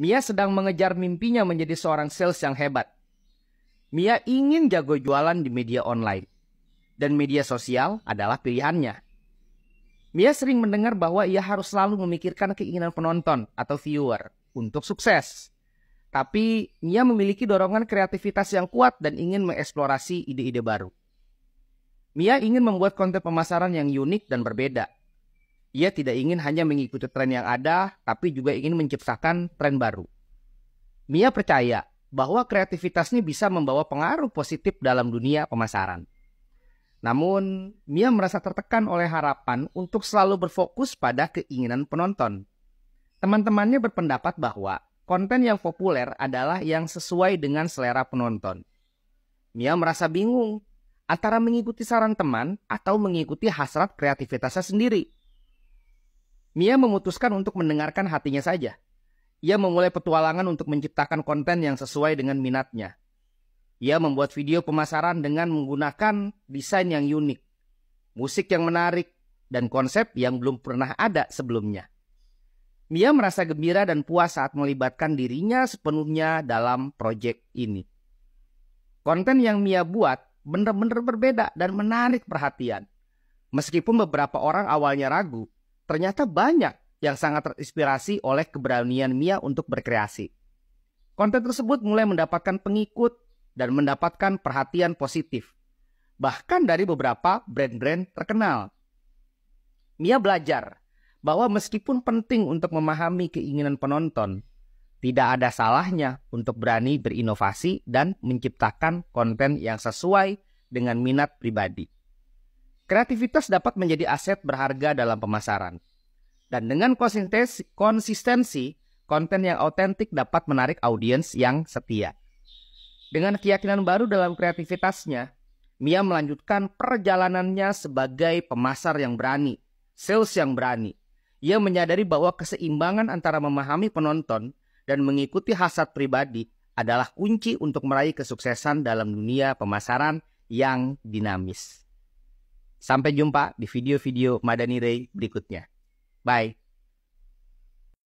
Mia sedang mengejar mimpinya menjadi seorang sales yang hebat. Mia ingin jago jualan di media online, dan media sosial adalah pilihannya. Mia sering mendengar bahwa ia harus selalu memikirkan keinginan penonton atau viewer untuk sukses. Tapi Mia memiliki dorongan kreativitas yang kuat dan ingin mengeksplorasi ide-ide baru. Mia ingin membuat konten pemasaran yang unik dan berbeda, ia tidak ingin hanya mengikuti tren yang ada, tapi juga ingin menciptakan tren baru. Mia percaya bahwa kreativitas ini bisa membawa pengaruh positif dalam dunia pemasaran. Namun, Mia merasa tertekan oleh harapan untuk selalu berfokus pada keinginan penonton. Teman-temannya berpendapat bahwa konten yang populer adalah yang sesuai dengan selera penonton. Mia merasa bingung antara mengikuti saran teman atau mengikuti hasrat kreativitasnya sendiri. Mia memutuskan untuk mendengarkan hatinya saja. Ia memulai petualangan untuk menciptakan konten yang sesuai dengan minatnya. Ia membuat video pemasaran dengan menggunakan desain yang unik, musik yang menarik, dan konsep yang belum pernah ada sebelumnya. Mia merasa gembira dan puas saat melibatkan dirinya sepenuhnya dalam proyek ini. Konten yang Mia buat benar-benar berbeda dan menarik perhatian. Meskipun beberapa orang awalnya ragu, ternyata banyak yang sangat terinspirasi oleh keberanian Mia untuk berkreasi. Konten tersebut mulai mendapatkan pengikut dan mendapatkan perhatian positif, bahkan dari beberapa brand-brand terkenal. Mia belajar bahwa meskipun penting untuk memahami keinginan penonton, tidak ada salahnya untuk berani berinovasi dan menciptakan konten yang sesuai dengan minat pribadi. Kreativitas dapat menjadi aset berharga dalam pemasaran. Dan dengan konsistensi, konten yang otentik dapat menarik audiens yang setia. Dengan keyakinan baru dalam kreativitasnya, Mia melanjutkan perjalanannya sebagai pemasar yang berani, sales yang berani. Ia menyadari bahwa keseimbangan antara memahami penonton dan mengikuti hasrat pribadi adalah kunci untuk meraih kesuksesan dalam dunia pemasaran yang dinamis. Sampai jumpa di video-video Madani Ray berikutnya. Bye.